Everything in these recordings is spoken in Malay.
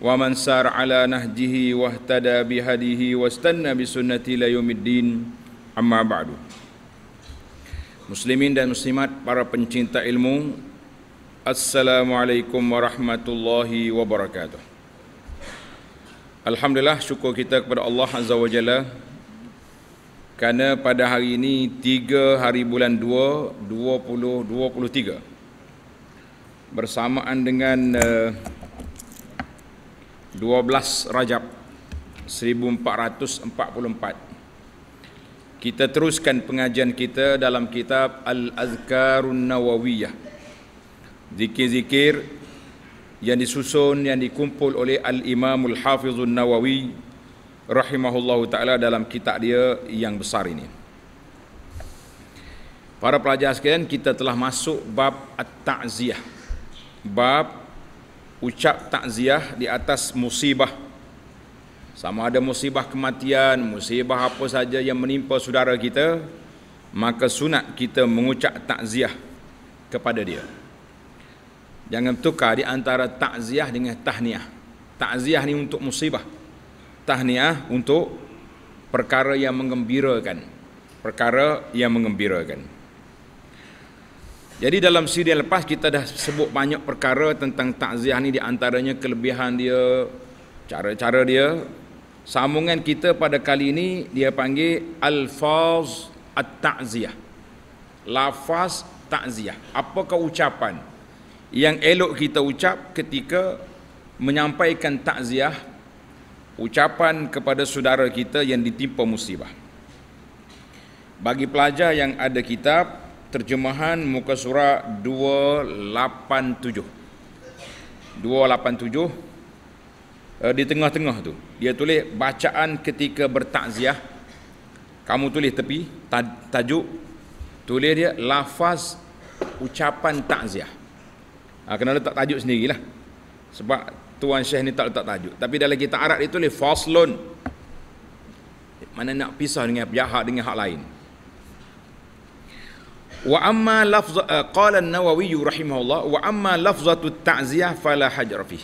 wa man sar ala nahjihi wahtada bihadihi wastanna bi sunnati la yumiddin amma ba'du muslimin dan muslimat para pencinta ilmu assalamualaikum warahmatullahi wabarakatuh alhamdulillah syukur kita kepada Allah azza wajalla kerana pada hari ini 3 hari bulan 2 2023 bersamaan dengan uh, 12 Rajab 1444 Kita teruskan pengajian kita dalam kitab Al-Azkarun Nawawiyah Zikir-zikir yang disusun, yang dikumpul oleh Al-Imamul Hafizun Nawawi Rahimahullahu Ta'ala dalam kitab dia yang besar ini Para pelajar sekalian, kita telah masuk bab At-Ta'ziyah Bab ucap takziah di atas musibah sama ada musibah kematian musibah apa saja yang menimpa saudara kita maka sunat kita mengucap takziah kepada dia jangan tukar di antara takziah dengan tahniah takziah ni untuk musibah tahniah untuk perkara yang mengembirakan perkara yang mengembirakan jadi dalam siri yang lepas kita dah sebut banyak perkara tentang takziah ni di antaranya kelebihan dia, cara-cara dia. Sambungan kita pada kali ini dia panggil Al alfaz at-ta'ziyah. Lafaz ta'ziyah. Apakah ucapan yang elok kita ucap ketika menyampaikan takziah ucapan kepada saudara kita yang ditimpa musibah. Bagi pelajar yang ada kitab terjemahan muka surat 287 287 eh, di tengah-tengah tu dia tulis bacaan ketika bertakziah kamu tulis tepi tajuk tulis dia lafaz ucapan takziah ha, kena letak tajuk sendirilah sebab tuan syekh ni tak letak tajuk tapi dalam kitab Arab dia tulis faslun mana nak pisah dengan pihak dengan hak lain wa amma lafz eh, qala an-nawawi rahimahullah wa amma lafzatu ta'ziyah fala hajar fi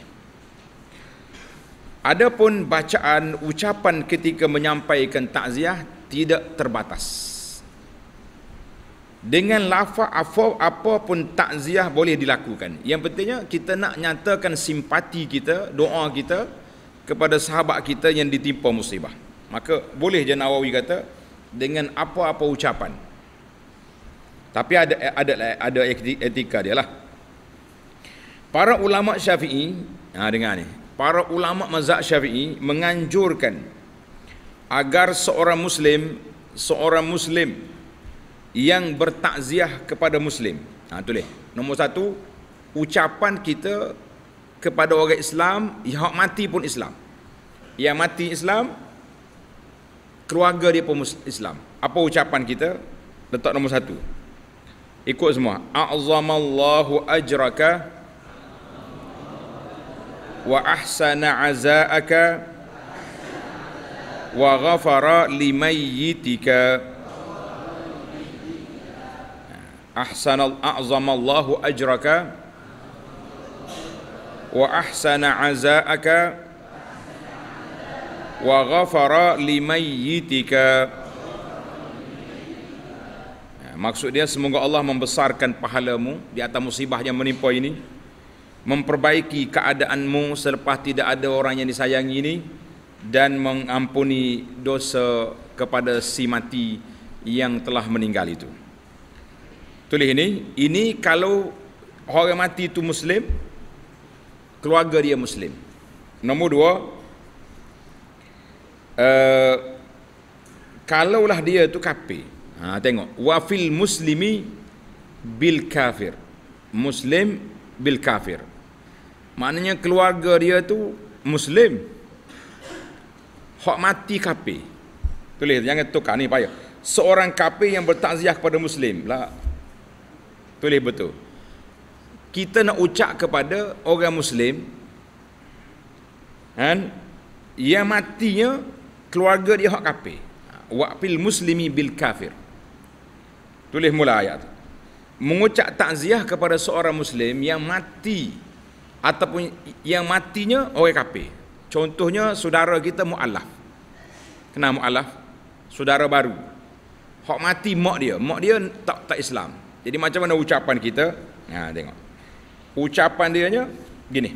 Adapun bacaan ucapan ketika menyampaikan takziah tidak terbatas. Dengan lafaz apa apa pun takziah boleh dilakukan. Yang pentingnya kita nak nyatakan simpati kita, doa kita kepada sahabat kita yang ditimpa musibah. Maka boleh je Nawawi kata dengan apa-apa ucapan. Tapi ada ada ada etika dia lah. Para ulama Syafi'i, ha dengar ni. Para ulama mazhab Syafi'i menganjurkan agar seorang muslim, seorang muslim yang bertakziah kepada muslim. Ha tulis. Nomor satu, ucapan kita kepada orang Islam yang mati pun Islam. Yang mati Islam, keluarga dia pun Islam. Apa ucapan kita? Letak nomor satu. Ikut semua. A'zamallahu ajraka wa ahsana azaaka wa ghafara limayyitika ahsana a'zamallahu ajraka wa ahsana azaaka wa ghafara limayyitika maksud dia semoga Allah membesarkan pahalamu di atas musibah yang menimpa ini memperbaiki keadaanmu selepas tidak ada orang yang disayangi ini dan mengampuni dosa kepada si mati yang telah meninggal itu tulis ini ini kalau orang mati itu muslim keluarga dia muslim Nomor dua uh, kalaulah dia itu kapir Ha, tengok wafil muslimi bil kafir muslim bil kafir maknanya keluarga dia tu muslim hak mati kafir tulis jangan tukar ni payah seorang kafir yang bertakziah kepada muslim lah tulis betul kita nak ucap kepada orang muslim kan yang matinya keluarga dia hak kafir wafil muslimi bil kafir Tulis mula ayat tu. Mengucap takziah kepada seorang muslim yang mati ataupun yang matinya orang kafir. Contohnya saudara kita mualaf. Kenal mualaf? Saudara baru. Hak mati mak dia, mak dia tak tak Islam. Jadi macam mana ucapan kita? Ha tengok. Ucapan dia nya gini.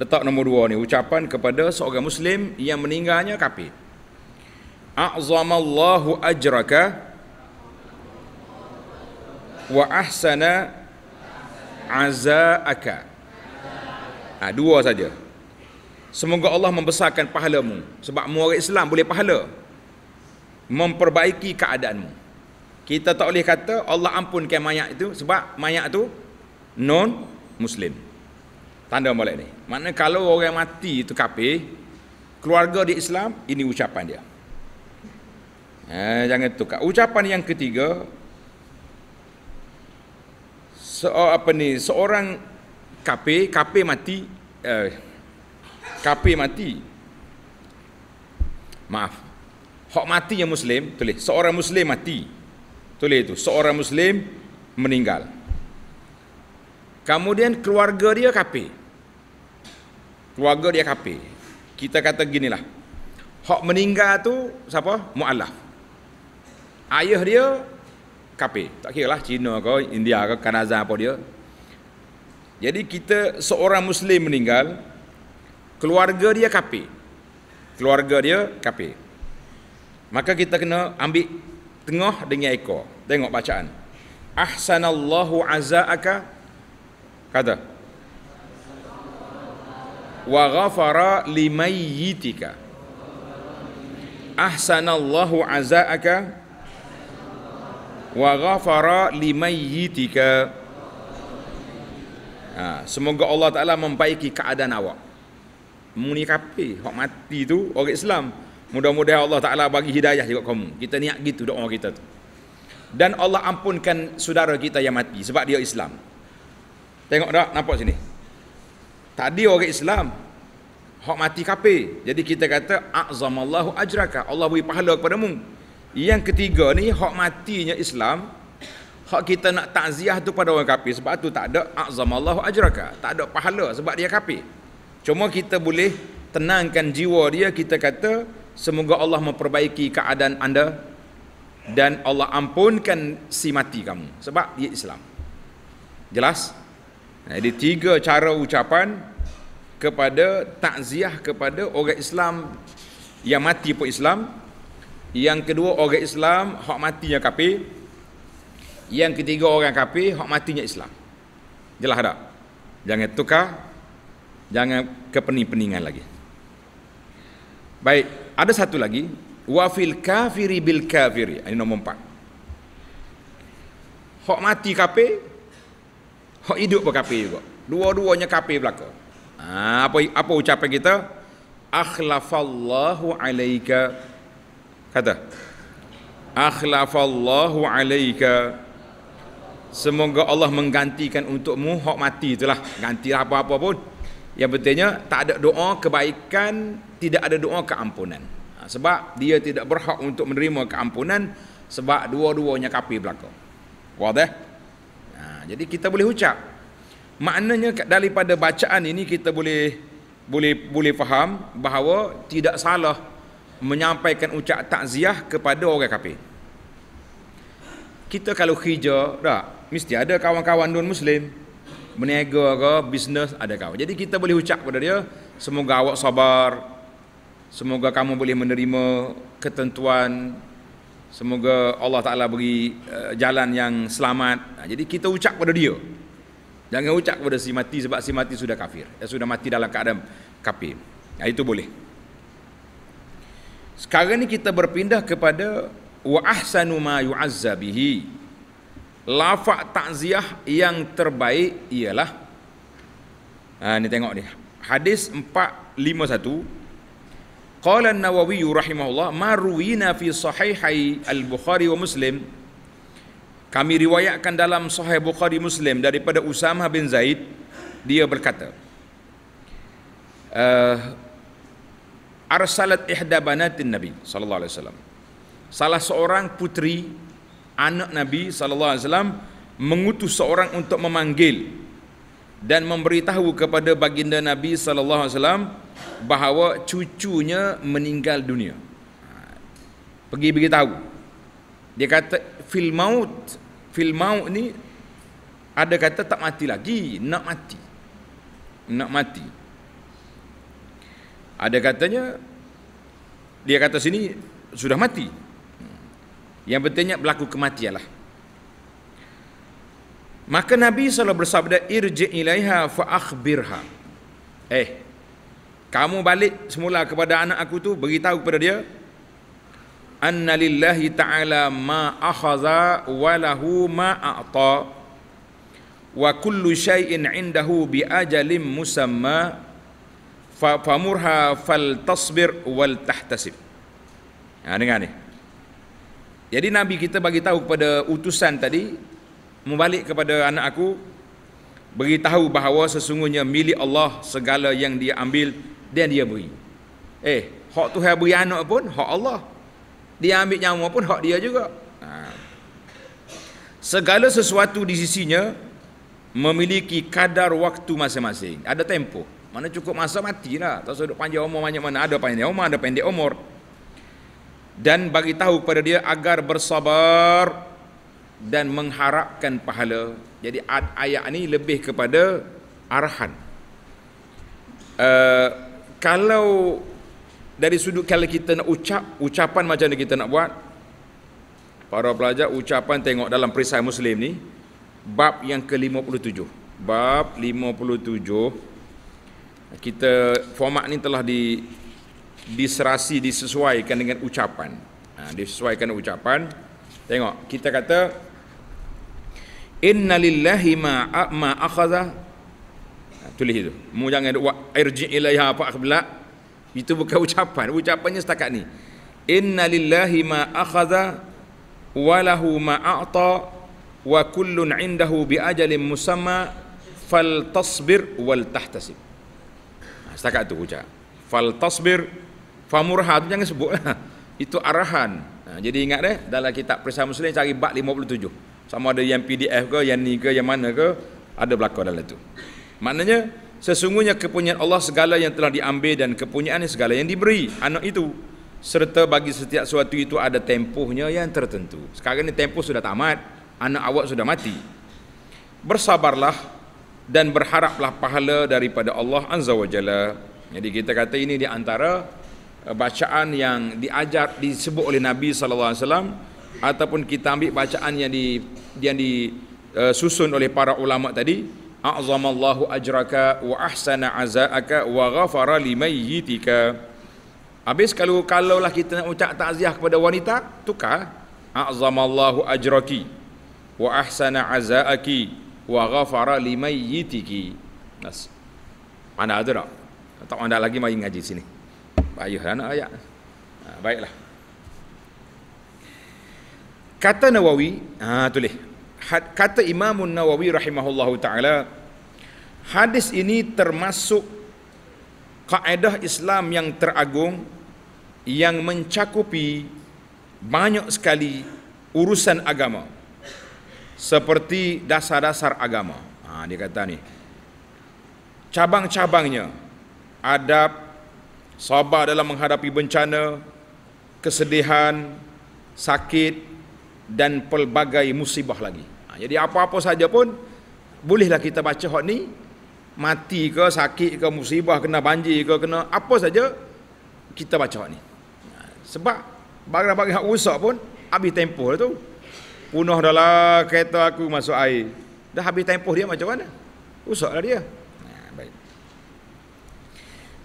Letak nombor dua ni ucapan kepada seorang muslim yang meninggalnya kafir. A'zamallahu ajraka wa ahsana azaaka. Ha, dua saja. Semoga Allah membesarkan pahalamu sebab muara Islam boleh pahala. Memperbaiki keadaanmu. Kita tak boleh kata Allah ampunkan mayat itu sebab mayat itu non muslim. Tanda balik ni. Maknanya kalau orang mati itu kafir, keluarga di Islam ini ucapan dia. Eh, jangan tukar. Ucapan yang ketiga, so, oh, apa ni seorang KP, KP mati eh, kape mati maaf hok mati yang muslim tulis seorang muslim mati tulis itu seorang muslim meninggal kemudian keluarga dia KP, keluarga dia KP. kita kata ginilah hok meninggal tu siapa muallaf ayah dia kafir. Tak kira lah Cina ke, India ke, Kanada apa dia. Jadi kita seorang muslim meninggal, keluarga dia kafir. Keluarga dia kafir. Maka kita kena ambil tengah dengan ekor. Tengok bacaan. Ahsanallahu azaaka kata. Wa ghafara limayyitika. Ahsanallahu azaaka wa ghafara limayyitika ha, semoga Allah Taala membaiki keadaan awak muni kape hok mati tu orang Islam mudah-mudahan Allah Taala bagi hidayah juga kamu kita niat gitu doa kita tu dan Allah ampunkan saudara kita yang mati sebab dia Islam tengok tak nampak sini tadi orang Islam hok mati kape jadi kita kata azamallahu ajraka Allah beri pahala kepadamu yang ketiga ni hak matinya Islam, hak kita nak takziah tu pada orang kafir sebab tu tak ada azamallahu ajraka, tak ada pahala sebab dia kafir. Cuma kita boleh tenangkan jiwa dia kita kata semoga Allah memperbaiki keadaan anda dan Allah ampunkan si mati kamu sebab dia Islam. Jelas? Jadi tiga cara ucapan kepada takziah kepada orang Islam yang mati pun Islam yang kedua orang Islam hak matinya kafir. Yang ketiga orang kafir hak matinya Islam. Jelas tak? Jangan tukar. Jangan kepening-peningan lagi. Baik, ada satu lagi wa fil kafiri bil kafiri. Ini nombor empat Hak mati kafir, hak hidup pun kafir juga. Dua-duanya kafir belaka. Ah, apa apa ucapan kita? Akhlafallahu alaika kata akhlafallahu alayka semoga Allah menggantikan untukmu hak mati itulah ganti lah apa-apa pun yang pentingnya tak ada doa kebaikan tidak ada doa keampunan ha, sebab dia tidak berhak untuk menerima keampunan sebab dua-duanya kapi belakang. wadah nah, ha, jadi kita boleh ucap maknanya daripada bacaan ini kita boleh boleh boleh faham bahawa tidak salah menyampaikan ucap takziah kepada orang kafir. Kita kalau hijau tak? Mesti ada kawan-kawan non muslim. Berniaga ke, bisnes ada kawan. Jadi kita boleh ucap kepada dia, semoga awak sabar. Semoga kamu boleh menerima ketentuan. Semoga Allah Taala beri uh, jalan yang selamat. Nah, ha, jadi kita ucap kepada dia. Jangan ucap kepada si mati sebab si mati sudah kafir. Dia sudah mati dalam keadaan kafir. Nah, ha, itu boleh. Sekarang ni kita berpindah kepada wa ahsanu ma yu'azzabihi. Lafaz takziah yang terbaik ialah ha, ni tengok ni. Hadis 451 Qala An-Nawawi rahimahullah marwiina fi sahihai Al-Bukhari wa Muslim kami riwayatkan dalam Sahih Bukhari Muslim daripada Usamah bin Zaid dia berkata uh, arsalat ihda banatin nabi sallallahu alaihi wasallam salah seorang putri anak nabi sallallahu alaihi wasallam mengutus seorang untuk memanggil dan memberitahu kepada baginda nabi sallallahu alaihi wasallam bahawa cucunya meninggal dunia pergi beritahu dia kata fil maut fil maut ni ada kata tak mati lagi nak mati nak mati ada katanya dia kata sini sudah mati. Yang pentingnya berlaku kematian lah. Maka Nabi SAW bersabda irji ilaiha fa Eh, kamu balik semula kepada anak aku tu beritahu kepada dia anna lillahi ta'ala ma akhadha wa ma a'ta wa kullu shay'in 'indahu bi ajalin musamma famurha fal tasbir wal tahtasib. Ha, dengar ni. Jadi Nabi kita bagi tahu kepada utusan tadi membalik kepada anak aku beritahu bahawa sesungguhnya milik Allah segala yang dia ambil dan dia beri. Eh, hak tu hak beri anak pun hak Allah. Dia ambil nyawa pun hak dia juga. Ha. Segala sesuatu di sisinya memiliki kadar waktu masing-masing. Ada tempoh. Mana cukup masa matilah. Tak usah duduk panjang umur banyak mana. Ada panjang umur, ada pendek umur. Dan bagi tahu kepada dia agar bersabar dan mengharapkan pahala. Jadi ayat ini lebih kepada arahan. Uh, kalau dari sudut kalau kita nak ucap, ucapan macam mana kita nak buat? Para pelajar ucapan tengok dalam perisai Muslim ni bab yang ke-57. Bab 57 kita format ni telah di diserasi disesuaikan dengan ucapan ha, disesuaikan dengan ucapan tengok kita kata inna lillahi ma ma akhadha ha, tulis itu mu jangan wa irji ilaiha apa akhbla itu bukan ucapan ucapannya setakat ni inna lillahi ma akhadha wa lahu ma a'ta wa kullun indahu bi ajalin musamma fal tasbir wal tahtasib setakat itu ucap fal tasbir famurha itu jangan sebut lah. itu arahan ha, jadi ingat deh dalam kitab perisai muslim cari bab 57 sama ada yang pdf ke yang ni ke yang mana ke ada belakang dalam itu maknanya sesungguhnya kepunyaan Allah segala yang telah diambil dan kepunyaan segala yang diberi anak itu serta bagi setiap sesuatu itu ada tempuhnya yang tertentu sekarang ni tempuh sudah tamat anak awak sudah mati bersabarlah dan berharaplah pahala daripada Allah Azza wa Jalla. Jadi kita kata ini di antara eh, bacaan yang diajar disebut oleh Nabi sallallahu alaihi wasallam ataupun kita ambil bacaan yang di yang disusun eh, oleh para ulama tadi a'zamallahu ajraka wa ahsana azaaka wa ghafara limayyitika habis kalau kalaulah kita nak ucap takziah kepada wanita tukar a'zamallahu ajraki wa ahsana azaaki wa ghafara limayyitiki. Nas. Mana ada Tak ada lagi mai ngaji sini. Payah anak ayat. Ha, baiklah. Kata Nawawi, ha tulis. Kata Imam Nawawi rahimahullahu taala hadis ini termasuk kaedah Islam yang teragung yang mencakupi banyak sekali urusan agama seperti dasar-dasar agama. Ha, dia kata ni. Cabang-cabangnya adab sabar dalam menghadapi bencana, kesedihan, sakit dan pelbagai musibah lagi. Ha, jadi apa-apa saja pun bolehlah kita baca hot ni mati ke sakit ke musibah kena banjir ke kena apa saja kita baca hot ni. Ha, sebab bagai-bagai hak rusak pun habis tempoh lah tu punah dalam kereta aku masuk air. Dah habis tempoh dia macam mana? Rusaklah dia. Ha, baik.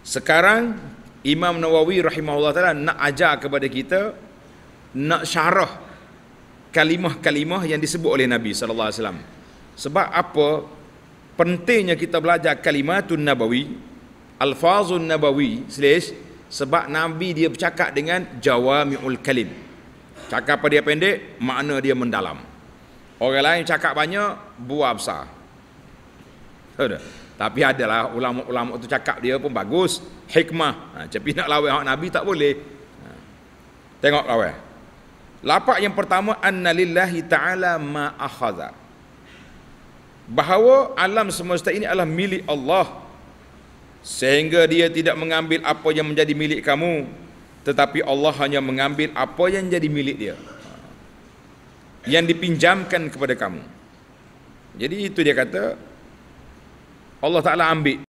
Sekarang Imam Nawawi rahimahullah taala nak ajar kepada kita nak syarah kalimah-kalimah yang disebut oleh Nabi saw. Sebab apa pentingnya kita belajar kalimatun nabawi, al alfazun nabawi, slash sebab Nabi dia bercakap dengan jawami'ul kalim. Cakap dia pendek, makna dia mendalam. Orang lain cakap banyak, buah besar. Sudah. Tapi adalah ulama-ulama tu cakap dia pun bagus, hikmah. Ha, tapi nak lawan hak Nabi tak boleh. Ha. Tengok lawan. Lapak yang pertama anna lillahi ta'ala ma akhadha. Bahawa alam semesta ini adalah milik Allah. Sehingga dia tidak mengambil apa yang menjadi milik kamu tetapi Allah hanya mengambil apa yang jadi milik dia yang dipinjamkan kepada kamu jadi itu dia kata Allah Taala ambil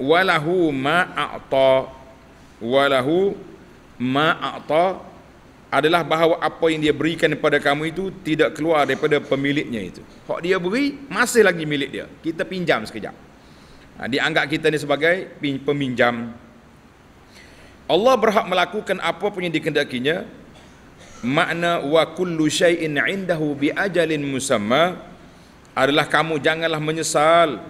walahu ma walahu ma adalah bahawa apa yang dia berikan kepada kamu itu tidak keluar daripada pemiliknya itu hak dia beri masih lagi milik dia kita pinjam sekejap ha, dianggap kita ni sebagai peminjam Allah berhak melakukan apa pun yang dikendakinya makna wa kullu syai'in indahu bi ajalin musamma adalah kamu janganlah menyesal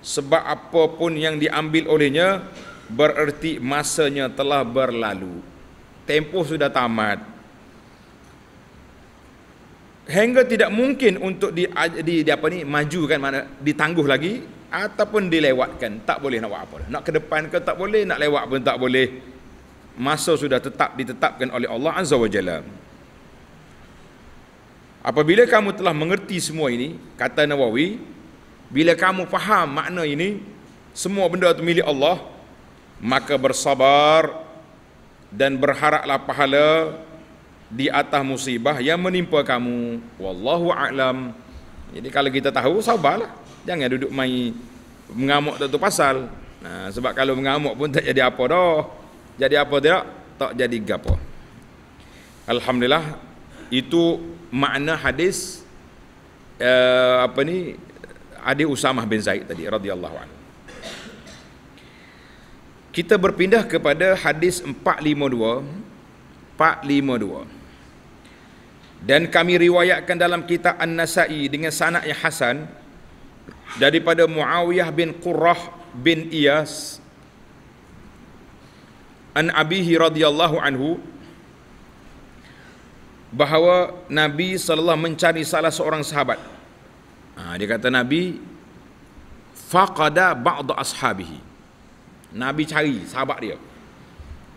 sebab apa pun yang diambil olehnya bererti masanya telah berlalu tempoh sudah tamat hingga tidak mungkin untuk di, di, di apa ni maju kan mana ditangguh lagi ataupun dilewatkan tak boleh nak buat apa nak ke depan ke tak boleh nak lewat pun tak boleh masa sudah tetap ditetapkan oleh Allah Azza wa Jalla. Apabila kamu telah mengerti semua ini, kata Nawawi, bila kamu faham makna ini, semua benda itu milik Allah, maka bersabar dan berharaplah pahala di atas musibah yang menimpa kamu. Wallahu a'lam. Jadi kalau kita tahu sabarlah. Jangan duduk main mengamuk tentang pasal. Nah, sebab kalau mengamuk pun tak jadi apa dah jadi apa dia tak jadi gapo alhamdulillah itu makna hadis uh, apa ni Adi Usamah bin Zaid tadi radhiyallahu anhu kita berpindah kepada hadis 452 452 dan kami riwayatkan dalam kitab An-Nasa'i dengan sanad yang hasan daripada Muawiyah bin Qurrah bin Iyas an abihi radhiyallahu anhu bahawa Nabi SAW mencari salah seorang sahabat. Ha, dia kata Nabi faqada ba'd ashabihi. Nabi cari sahabat dia.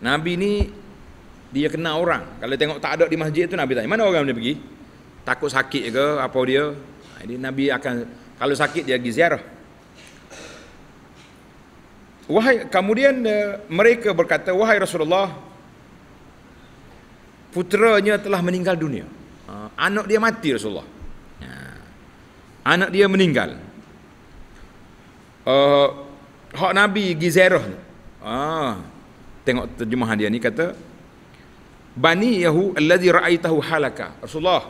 Nabi ni dia kena orang. Kalau tengok tak ada di masjid tu Nabi tanya, "Mana orang dia pergi?" Takut sakit ke apa dia? Ha, jadi Nabi akan kalau sakit dia pergi ziarah. Wahai kemudian uh, mereka berkata wahai Rasulullah putranya telah meninggal dunia. Uh, anak dia mati Rasulullah. Uh, anak dia meninggal. Uh, hak Nabi Gizerah. Uh, ha, tengok terjemahan dia ni kata Bani Yahu allazi ra'aitahu halaka. Rasulullah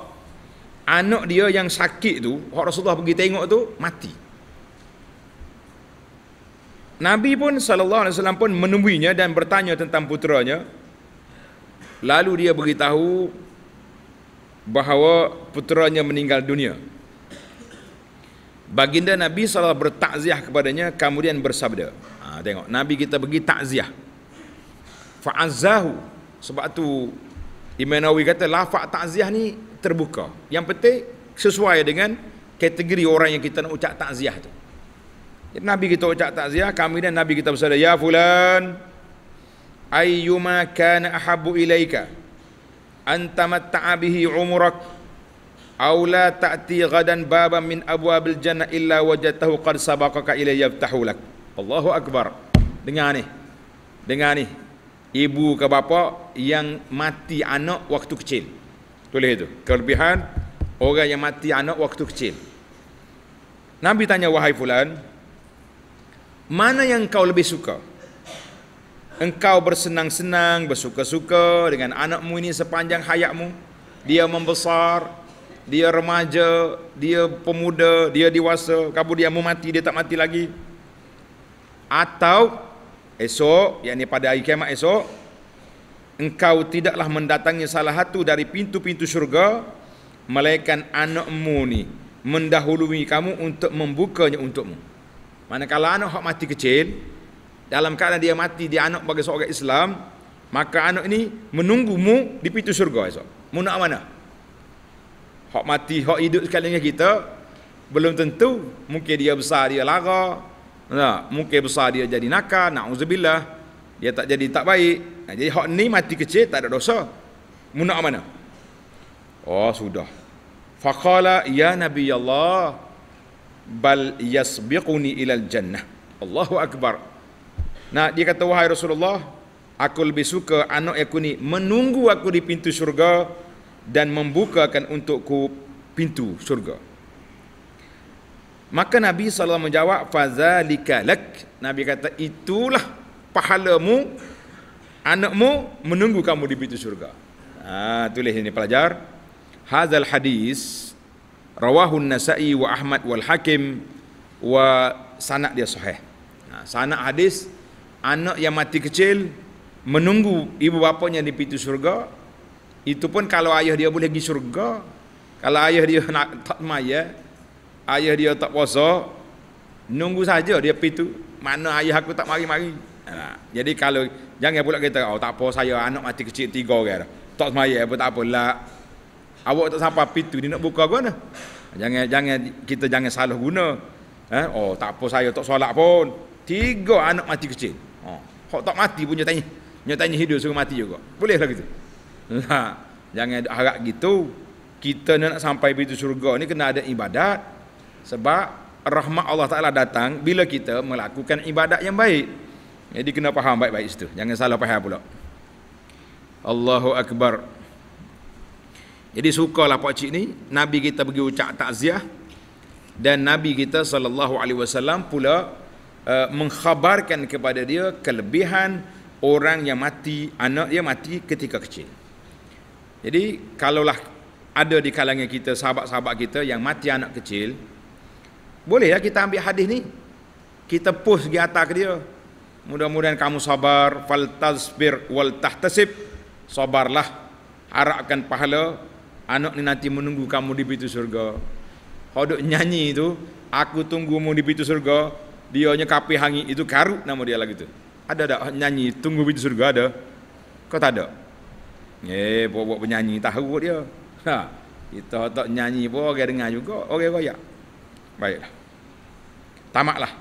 anak dia yang sakit tu, hak Rasulullah pergi tengok tu mati. Nabi pun sallallahu alaihi wasallam pun menemuinya dan bertanya tentang putranya. Lalu dia beritahu bahawa putranya meninggal dunia. Baginda Nabi sallallahu bertakziah kepadanya kemudian bersabda. Ha, tengok Nabi kita bagi takziah. Fa'azzahu sebab tu imanawi kata lafaz takziah ni terbuka. Yang penting sesuai dengan kategori orang yang kita nak ucap takziah tu. Jadi Nabi kita ucap takziah, kami dan Nabi kita bersaudara, ya fulan ayyuma kana ahabbu ilaika Antamat ta'abihi umurak awla ta'ti gadan baba min abwabil jannah illa wajatahu qad sabakaka ilai yabtahu lak Allahu Akbar dengar ni dengar ni ibu ke bapa yang mati anak waktu kecil tulis itu kelebihan orang yang mati anak waktu kecil Nabi tanya wahai fulan mana yang kau lebih suka? Engkau bersenang-senang, bersuka-suka dengan anakmu ini sepanjang hayatmu. Dia membesar, dia remaja, dia pemuda, dia dewasa. Kamu dia mau mati, dia tak mati lagi. Atau esok, yang ini pada hari kiamat esok, engkau tidaklah mendatangi salah satu dari pintu-pintu syurga, melainkan anakmu ini mendahului kamu untuk membukanya untukmu. Manakala anak hak mati kecil dalam keadaan dia mati dia anak bagi seorang Islam, maka anak ini menunggumu di pintu syurga esok. Mu nak mana? Hak mati, hak hidup sekali dengan kita belum tentu mungkin dia besar dia lara. Nah, mungkin besar dia jadi nakal, na'udzubillah. Dia tak jadi tak baik. Nah, jadi hak ni mati kecil tak ada dosa. Mu nak mana? Oh, sudah. Faqala ya Nabi Allah, bal yasbiquni ila jannah Allahu akbar nah dia kata wahai Rasulullah aku lebih suka anak aku ni menunggu aku di pintu syurga dan membukakan untukku pintu syurga maka Nabi SAW menjawab fazalika lak Nabi kata itulah pahalamu anakmu menunggu kamu di pintu syurga ah, tulis ini pelajar hadal hadis rawahun nasai wa ahmad wal hakim wa sanad dia sahih ha, sanad hadis anak yang mati kecil menunggu ibu bapanya di pintu syurga itu pun kalau ayah dia boleh pergi syurga kalau ayah dia nak tak maya ayah dia tak puasa nunggu saja dia pintu mana ayah aku tak mari-mari ha, jadi kalau jangan pula kita oh tak apa saya anak mati kecil tiga orang tak semaya apa tak apalah Awak tak sampai pintu ni nak buka ke mana? Jangan jangan kita jangan salah guna. Eh? Oh, tak apa saya tak solat pun. Tiga anak mati kecil. Oh, tak mati punya tanya. Dia tanya hidup suruh mati juga. Bolehlah gitu. Nah, ha, jangan harap gitu. Kita nak sampai pintu surga ni kena ada ibadat. Sebab rahmat Allah Ta'ala datang bila kita melakukan ibadat yang baik. Jadi kena faham baik-baik situ. Jangan salah faham pula. Allahu Akbar. Allahu Akbar. Jadi sukalah pak cik ni Nabi kita pergi ucap takziah dan Nabi kita sallallahu alaihi wasallam pula uh, mengkhabarkan kepada dia kelebihan orang yang mati anak dia mati ketika kecil. Jadi kalaulah ada di kalangan kita sahabat-sahabat kita yang mati anak kecil boleh ya kita ambil hadis ni kita post di atas dia mudah-mudahan kamu sabar fal tasbir wal tahtasib sabarlah harapkan pahala anak ni nanti menunggu kamu di pintu surga hodok nyanyi itu aku tunggu tunggumu di pintu surga dia nyekapi hangi itu karut nama dia lagi tu ada tak nyanyi tunggu pintu surga ada kau tak ada eh buat-buat penyanyi tahu dia ha kita tak nyanyi pun orang dengar juga orang royak baiklah Tamaklah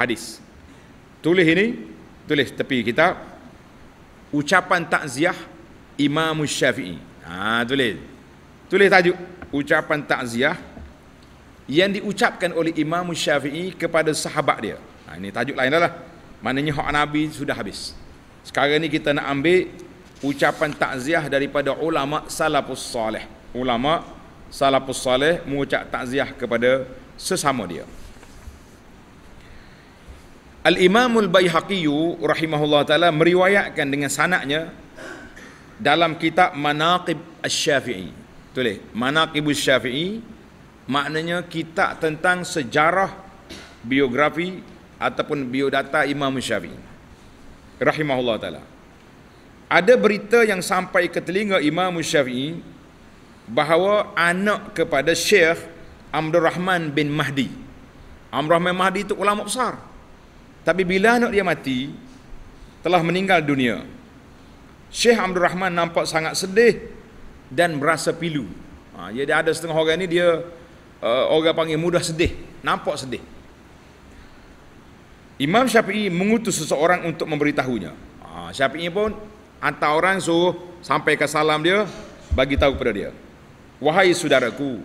hadis tulis ini tulis tepi kitab ucapan takziah Imam Syafi'i ha tulis Tulis tajuk ucapan takziah yang diucapkan oleh Imam Syafi'i kepada sahabat dia. Ha, ini tajuk lain dah lah. Maknanya hak Nabi sudah habis. Sekarang ni kita nak ambil ucapan takziah daripada ulama salafus salih. Ulama salafus salih mengucap takziah kepada sesama dia. al imamul al rahimahullah taala meriwayatkan dengan sanaknya dalam kitab Manaqib Asy-Syafi'i. Tulis ibu Syafi'i maknanya kitab tentang sejarah biografi ataupun biodata Imam Syafi'i rahimahullah taala. Ada berita yang sampai ke telinga Imam Syafi'i bahawa anak kepada Syekh Abdul Rahman bin Mahdi. Abdul Rahman Mahdi itu ulama besar. Tapi bila anak dia mati telah meninggal dunia. Syekh Abdul Rahman nampak sangat sedih dan merasa pilu. Ha, jadi ada setengah orang ni dia uh, orang panggil mudah sedih, nampak sedih. Imam Syafi'i mengutus seseorang untuk memberitahunya. Ha, Syafi'i pun hantar orang so sampai ke salam dia, bagi tahu kepada dia. Wahai saudaraku,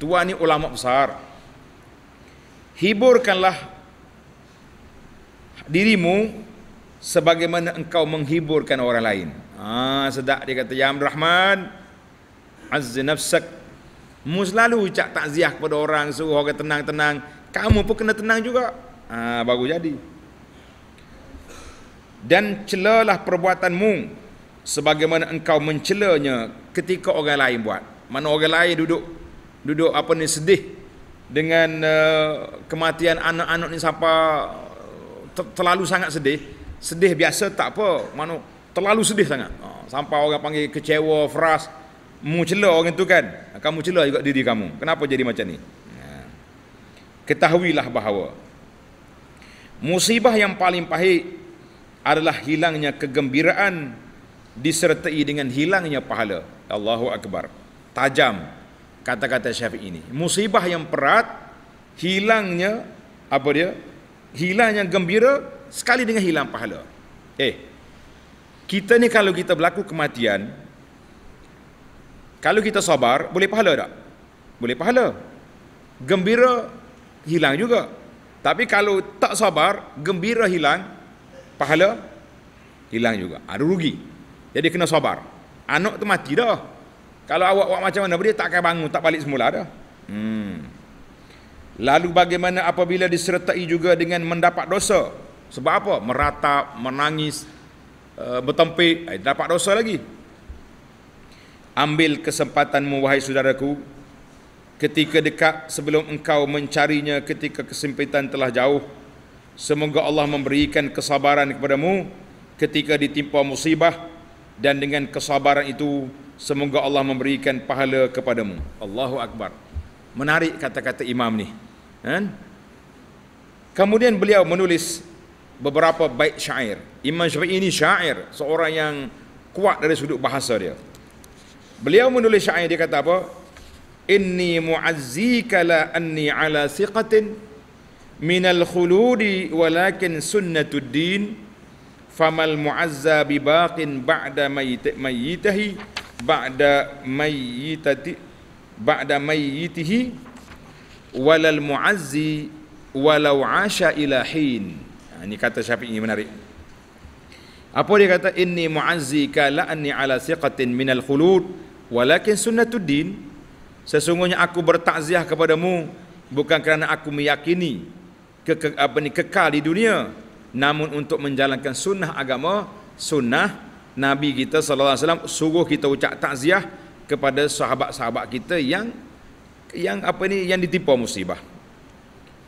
tua ni ulama besar. Hiburkanlah dirimu sebagaimana engkau menghiburkan orang lain. Ah ha, sedak dia kata Ya Rahman, azzi nafsak mu selalu ucap takziah kepada orang suruh orang tenang-tenang kamu pun kena tenang juga ha, baru jadi dan celalah perbuatanmu sebagaimana engkau mencelanya ketika orang lain buat mana orang lain duduk duduk apa ni sedih dengan uh, kematian anak-anak ni siapa eh, ter- terlalu sangat sedih sedih biasa tak apa mana terlalu sedih sangat oh, sampai orang panggil kecewa frust mucelah orang itu kan kamu celah juga diri kamu kenapa jadi macam ni ha. ketahuilah bahawa musibah yang paling pahit adalah hilangnya kegembiraan disertai dengan hilangnya pahala Allahu akbar tajam kata-kata syafi ini musibah yang perat hilangnya apa dia hilangnya gembira sekali dengan hilang pahala eh kita ni kalau kita berlaku kematian kalau kita sabar, boleh pahala tak? Boleh pahala. Gembira hilang juga. Tapi kalau tak sabar, gembira hilang, pahala hilang juga. Ada ah, rugi. Jadi kena sabar. Anak tu mati dah. Kalau awak buat macam mana, dia takkan bangun, tak balik semula dah. Hmm. Lalu bagaimana apabila disertai juga dengan mendapat dosa? Sebab apa? Meratap, menangis, uh, bertempik, eh, dapat dosa lagi. Ambil kesempatanmu wahai saudaraku ketika dekat sebelum engkau mencarinya ketika kesempitan telah jauh. Semoga Allah memberikan kesabaran kepadamu ketika ditimpa musibah dan dengan kesabaran itu semoga Allah memberikan pahala kepadamu. Allahu akbar. Menarik kata-kata imam ni. Kan? Kemudian beliau menulis beberapa baik syair. Imam Syafi'i ini syair, seorang yang kuat dari sudut bahasa dia. Beliau menulis syair dia kata apa? Inni mu'azzika la anni ala siqatin min al-khuludi walakin sunnatud din famal mu'azza bi baqin ba'da mayyit mayyitahi ba'da mayyitati ba'da mayyitihi walal mu'azzi walau asha ila hin ha, ini kata Syafi'i menarik apa dia kata inni mu'azzika la anni ala siqatin min al-khulud Walakin sunnatuddin sesungguhnya aku bertakziah kepadamu bukan kerana aku meyakini ke, ke apa ni kekal di dunia namun untuk menjalankan sunnah agama sunnah Nabi kita saw, alaihi suruh kita ucap takziah kepada sahabat-sahabat kita yang yang apa ni yang ditimpa musibah.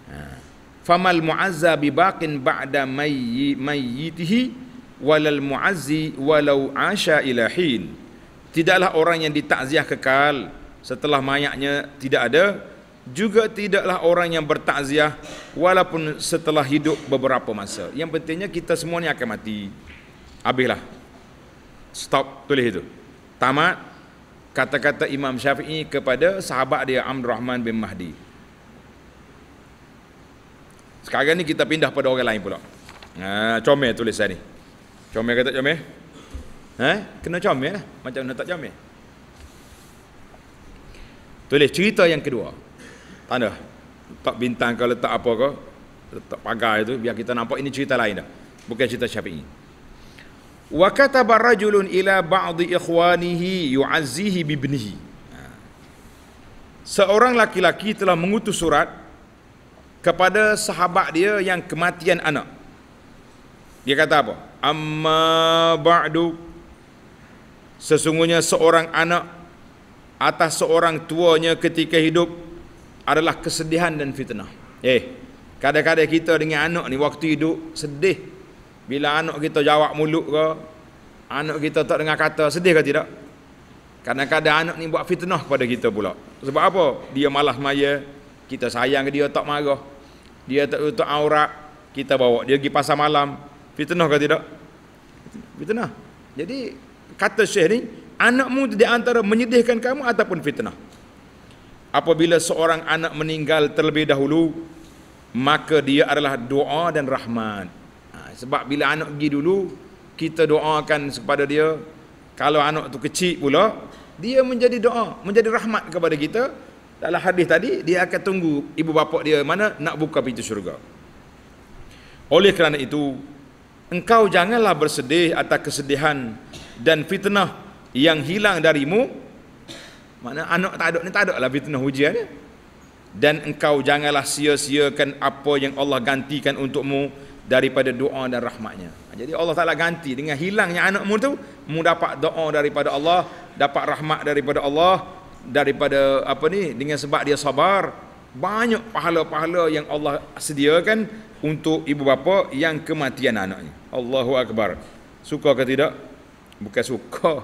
Ha. Famal mu'azza bi baqin ba'da mayyitihi walal mu'azzi walau asha ila Tidaklah orang yang ditakziah kekal setelah mayatnya tidak ada juga tidaklah orang yang bertakziah walaupun setelah hidup beberapa masa. Yang pentingnya kita semua ni akan mati. Habislah. Stop tulis itu. Tamat kata-kata Imam Syafi'i kepada sahabat dia Amr Rahman bin Mahdi. Sekarang ni kita pindah pada orang lain pula. Ha, comel tulis saya ni. Comel kata comel. Eh, kena comel lah. Macam mana tak comel. Tulis cerita yang kedua. Tanda. Letak bintang ke, letak apa ke. Letak pagar itu. Biar kita nampak ini cerita lain dah. Bukan cerita syafi'i. Wa kataba rajulun ila ba'di ikhwanihi yuazihi bibnihi. Ha. Seorang laki-laki telah mengutus surat kepada sahabat dia yang kematian anak. Dia kata apa? Amma ba'du Sesungguhnya seorang anak atas seorang tuanya ketika hidup adalah kesedihan dan fitnah. Eh, kadang-kadang kita dengan anak ni waktu hidup sedih. Bila anak kita jawab mulut ke, anak kita tak dengar kata, sedih ke tidak? Kadang-kadang anak ni buat fitnah pada kita pula. Sebab apa? Dia malah maya, kita sayang dia tak marah. Dia tak tutup aurat, kita bawa dia pergi pasar malam. Fitnah ke tidak? Fitnah. Jadi kata syekh ni anakmu di antara menyedihkan kamu ataupun fitnah apabila seorang anak meninggal terlebih dahulu maka dia adalah doa dan rahmat ha, sebab bila anak pergi dulu kita doakan kepada dia kalau anak tu kecil pula dia menjadi doa menjadi rahmat kepada kita dalam hadis tadi dia akan tunggu ibu bapa dia mana nak buka pintu syurga oleh kerana itu engkau janganlah bersedih atas kesedihan dan fitnah yang hilang darimu mana anak tak ada ni tak ada lah fitnah ujian dan engkau janganlah sia-siakan apa yang Allah gantikan untukmu daripada doa dan rahmatnya ha, jadi Allah taklah ganti dengan hilangnya anakmu tu mu dapat doa daripada Allah dapat rahmat daripada Allah daripada apa ni dengan sebab dia sabar banyak pahala-pahala yang Allah sediakan untuk ibu bapa yang kematian anaknya Allahu Akbar suka ke tidak bukan suka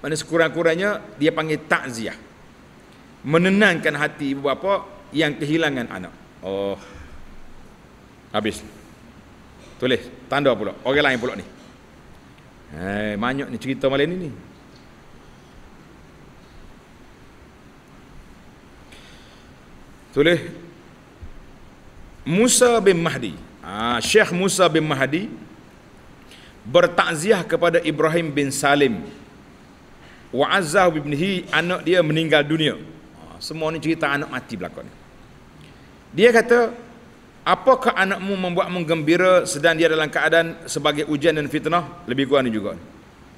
mana sekurang-kurangnya dia panggil takziah menenangkan hati ibu bapa yang kehilangan anak oh habis tulis tanda pula orang lain pula ni hai eh, banyak ni cerita malam ni ni tulis Musa bin Mahdi ah ha, Syekh Musa bin Mahdi bertakziah kepada Ibrahim bin Salim. Wa'azzah ibnihi anak dia meninggal dunia. Ha, semua ni cerita anak mati belakang ni. Dia kata, apakah anakmu membuat menggembira sedang dia dalam keadaan sebagai ujian dan fitnah? Lebih kurang ni juga.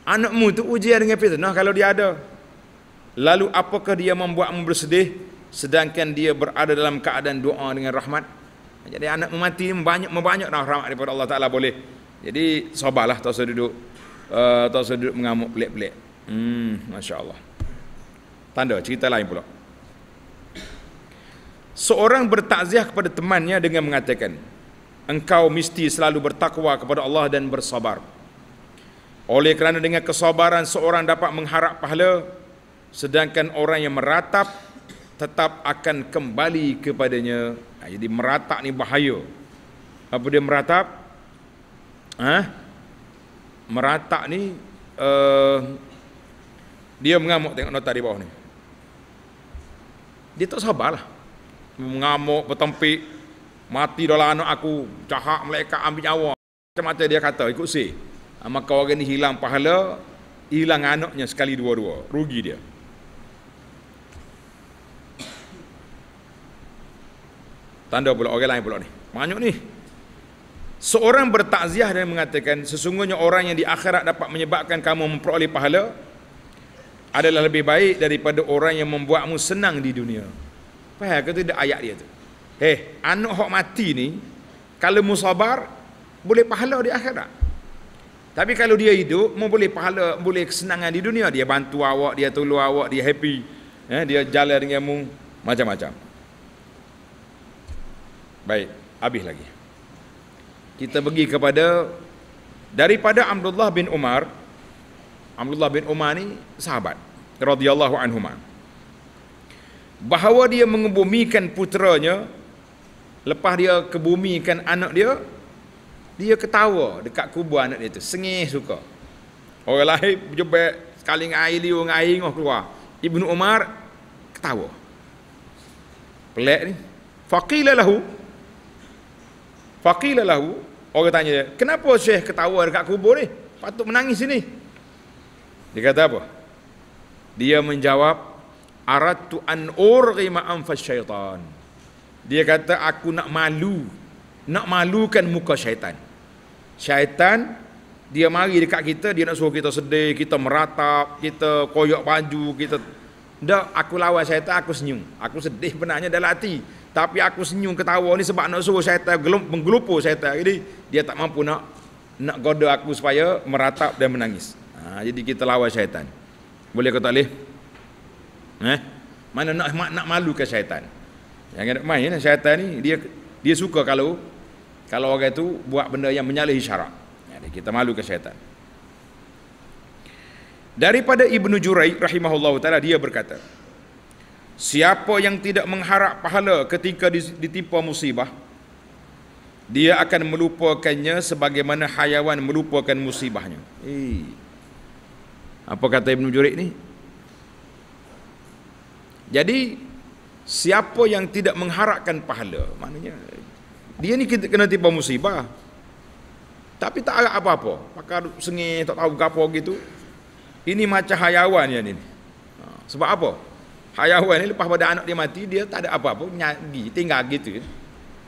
Anakmu tu ujian dengan fitnah kalau dia ada. Lalu apakah dia membuatmu bersedih sedangkan dia berada dalam keadaan doa dengan rahmat? Jadi anak mati banyak banyak. rahmat daripada Allah Taala boleh jadi sabarlah tak usah duduk uh, tak usah duduk mengamuk pelik-pelik. Hmm, masya-Allah. Tanda cerita lain pula. Seorang bertakziah kepada temannya dengan mengatakan, "Engkau mesti selalu bertakwa kepada Allah dan bersabar." Oleh kerana dengan kesabaran seorang dapat mengharap pahala, sedangkan orang yang meratap tetap akan kembali kepadanya. Nah, jadi meratap ni bahaya. Apa dia meratap? Ha? Eh? merata ni uh, dia mengamuk tengok nota di bawah ni. Dia tak lah, Mengamuk bertempik mati dalam anak aku, cakap melekat ambil nyawa. Macam-macam dia kata ikut si. amak ah, kau ni hilang pahala, hilang anaknya sekali dua-dua. Rugi dia. Tanda pulak orang lain pulak ni. Banyak ni. Seorang bertakziah dan mengatakan sesungguhnya orang yang di akhirat dapat menyebabkan kamu memperoleh pahala adalah lebih baik daripada orang yang membuatmu senang di dunia. Faham ke tu ayat dia tu? Eh, anak hok mati ni kalau musabar boleh pahala di akhirat. Tapi kalau dia hidup, mau boleh pahala, boleh kesenangan di dunia. Dia bantu awak, dia tolong awak, dia happy. Eh, dia jalan dengan mu, macam-macam. Baik, habis lagi kita pergi kepada daripada Abdullah bin Umar Abdullah bin Umar ni sahabat radhiyallahu anhuma bahawa dia mengebumikan puteranya lepas dia kebumikan anak dia dia ketawa dekat kubur anak dia tu sengih suka orang lain berjebek sekali dengan air liu dengan air ngoh keluar Ibnu Umar ketawa pelak ni faqila lahu faqila lahu Orang tanya, dia, kenapa Syekh ketawa dekat kubur ni? Patut menangis sini. Dia kata apa? Dia menjawab, Aratu an urgi ma'amfas syaitan. Dia kata, aku nak malu. Nak malukan muka syaitan. Syaitan, dia mari dekat kita, dia nak suruh kita sedih, kita meratap, kita koyok baju, kita... Tak, aku lawan syaitan, aku senyum. Aku sedih benarnya dalam hati tapi aku senyum ketawa ni sebab nak suruh syaitan gelum menggelupur syaitan jadi dia tak mampu nak nak goda aku supaya meratap dan menangis ha, jadi kita lawan syaitan boleh kata leh eh mana nak nak, nak ke syaitan yang nak main lah syaitan ni dia dia suka kalau kalau orang itu buat benda yang menyalahi syarak ya, jadi kita malu ke syaitan daripada ibnu jurai rahimahullahu taala dia berkata Siapa yang tidak mengharap pahala ketika ditimpa musibah dia akan melupakannya sebagaimana hayawan melupakan musibahnya. Eh. Apa kata Ibn Jurik ni? Jadi siapa yang tidak mengharapkan pahala, maknanya dia ni kena tiba musibah. Tapi tak harap apa-apa. Pakar sengih, tak tahu gapo gitu. Ini macam hayawan yang ini. Ha, sebab apa? Hayawan ni lepas pada anak dia mati dia tak ada apa-apa nyagi tinggal gitu.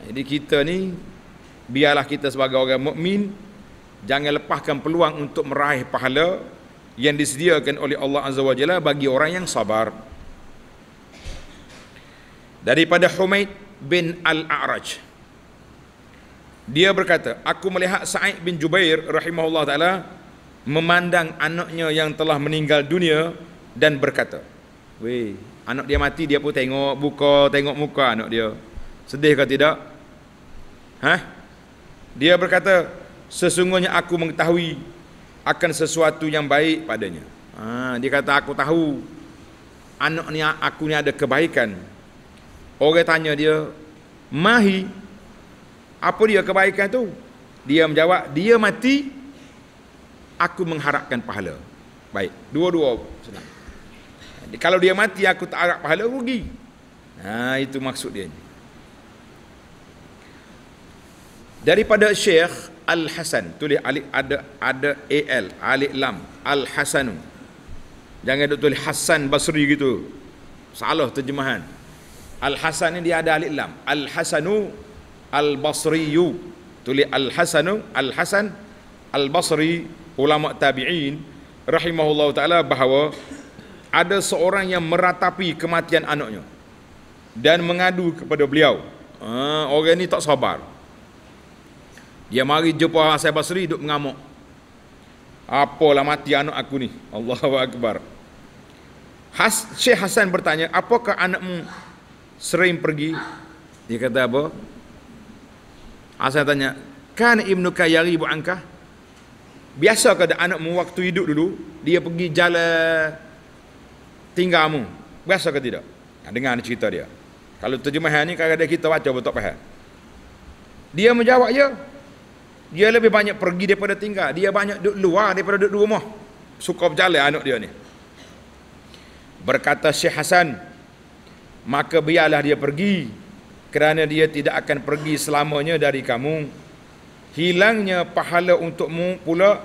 Jadi kita ni biarlah kita sebagai orang mukmin jangan lepaskan peluang untuk meraih pahala yang disediakan oleh Allah Azza wa Jalla bagi orang yang sabar. Daripada Humaid bin Al-A'raj. Dia berkata, aku melihat Sa'id bin Jubair rahimahullah taala memandang anaknya yang telah meninggal dunia dan berkata, "Weh, Anak dia mati dia pun tengok buka tengok muka anak dia. Sedih ke tidak? Hah? Dia berkata, sesungguhnya aku mengetahui akan sesuatu yang baik padanya. Ha, dia kata aku tahu anak ni aku ni ada kebaikan. Orang tanya dia, "Mahi apa dia kebaikan tu?" Dia menjawab, "Dia mati aku mengharapkan pahala." Baik, dua-dua kalau dia mati aku tak harap pahala rugi. Ha itu maksud dia. Daripada Syekh Al Hasan tulis Ali ada ada AL Ali lam Al Hasan. Jangan duk tulis Hasan Basri gitu. Salah terjemahan. Al Hasan ni dia ada Ali lam. Al Hasanu Al Basri. Tulis Al Hasanu Al Hasan Al Basri ulama tabi'in rahimahullahu taala bahawa ada seorang yang meratapi kematian anaknya dan mengadu kepada beliau ha, orang ni tak sabar dia mari jumpa Hasan Basri duduk mengamuk apalah mati anak aku ni Allahu Akbar Has, Syekh Hasan bertanya apakah anakmu sering pergi dia kata apa Hasan tanya kan ibnu kayari bu angka biasa kada anakmu waktu hidup dulu dia pergi jalan Tinggalmu, biasa ke tidak nah, dengar cerita dia kalau terjemahan ni kadang-kadang kita baca pun tak faham dia menjawab ya dia lebih banyak pergi daripada tinggal dia banyak duduk luar daripada duduk rumah suka berjalan anak dia ni berkata Syekh Hasan maka biarlah dia pergi kerana dia tidak akan pergi selamanya dari kamu hilangnya pahala untukmu pula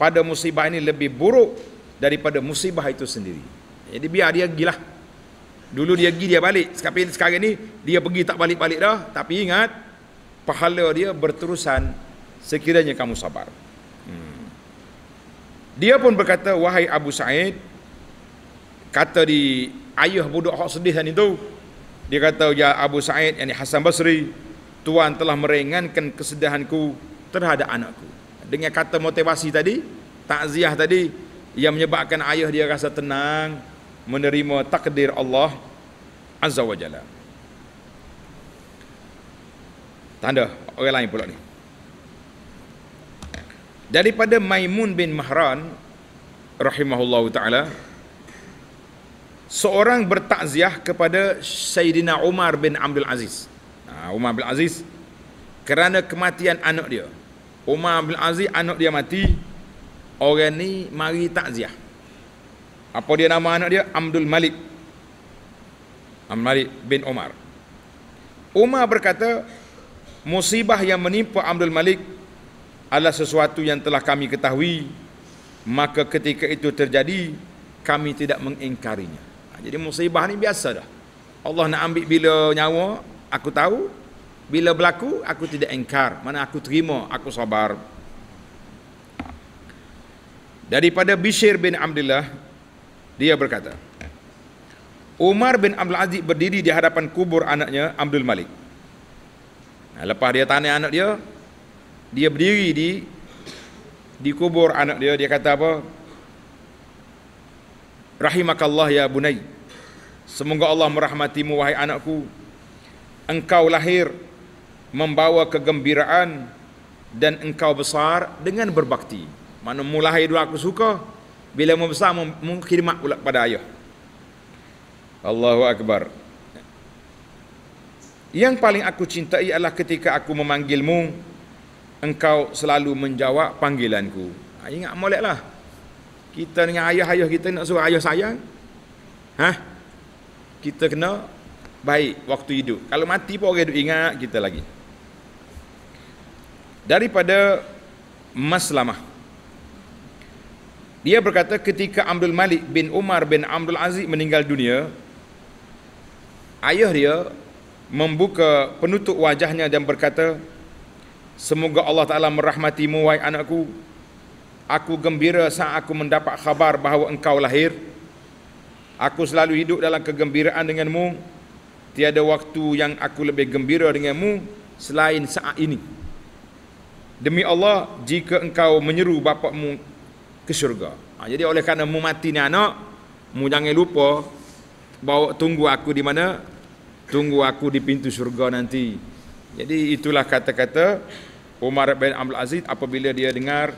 pada musibah ini lebih buruk daripada musibah itu sendiri jadi biar dia gilah. Dulu dia pergi dia balik. Sekarang, sekarang ni dia pergi tak balik-balik dah. Tapi ingat pahala dia berterusan sekiranya kamu sabar. Hmm. Dia pun berkata wahai Abu Sa'id kata di ayah budak hak sedih kan itu dia kata ya Abu Sa'id yang Hasan Basri tuan telah meringankan kesedihanku terhadap anakku dengan kata motivasi tadi takziah tadi yang menyebabkan ayah dia rasa tenang menerima takdir Allah Azza wa Jalla. Tanda orang lain pula ni. Daripada Maimun bin Mahran rahimahullahu taala seorang bertakziah kepada Sayyidina Umar bin Abdul Aziz. Nah, ha, Umar bin Aziz kerana kematian anak dia. Umar bin Aziz anak dia mati orang ni mari takziah. Apa dia nama anak dia? Abdul Malik. Abdul Malik bin Omar. Umar berkata, musibah yang menimpa Abdul Malik adalah sesuatu yang telah kami ketahui, maka ketika itu terjadi, kami tidak mengingkarinya. Ha, jadi musibah ni biasa dah. Allah nak ambil bila nyawa, aku tahu. Bila berlaku, aku tidak engkar. Mana aku terima, aku sabar. Daripada Bishir bin Abdullah, dia berkata, Umar bin Abdul Aziz berdiri di hadapan kubur anaknya Abdul Malik. Nah, lepas dia tanya anak dia, dia berdiri di di kubur anak dia, dia kata apa? Rahimakallah ya bunai. Semoga Allah merahmatimu wahai anakku. Engkau lahir membawa kegembiraan dan engkau besar dengan berbakti. Mana mulai dulu aku suka, bila mu besar mu khidmat pula pada ayah Allahu akbar yang paling aku cintai adalah ketika aku memanggilmu engkau selalu menjawab panggilanku ha, ingat lah. kita dengan ayah-ayah kita nak suruh ayah sayang ha kita kena baik waktu hidup kalau mati pun orang hidup ingat kita lagi daripada maslamah dia berkata ketika Abdul Malik bin Umar bin Abdul Aziz meninggal dunia, ayah dia membuka penutup wajahnya dan berkata, Semoga Allah Ta'ala merahmatimu, wahai anakku. Aku gembira saat aku mendapat khabar bahawa engkau lahir. Aku selalu hidup dalam kegembiraan denganmu. Tiada waktu yang aku lebih gembira denganmu selain saat ini. Demi Allah, jika engkau menyeru bapakmu ke syurga. Ha, jadi oleh kerana mu mati ni anak, mu jangan lupa bawa tunggu aku di mana? Tunggu aku di pintu syurga nanti. Jadi itulah kata-kata Umar bin Abdul Aziz apabila dia dengar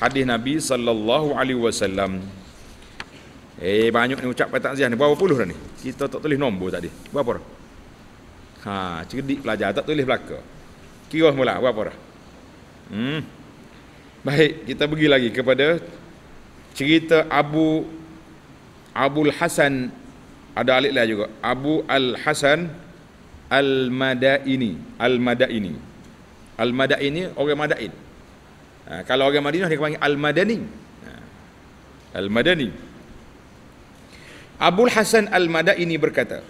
hadis Nabi sallallahu alaihi wasallam. Eh banyak ni ucap takziah ni berapa puluh dah ni? Kita tak tulis nombor tadi. Berapa dah? Ha, cerdik pelajar tak tulis belaka. Kira mula. berapa dah? Hmm. Baik, kita pergi lagi kepada cerita Abu Abul Hasan ada alif juga Abu Al Hasan Al Madaini Al Madaini Al Madaini orang Madain ha, kalau orang Madinah dia panggil Al Madani ha, Al Madani Abu Hasan Al Madaini berkata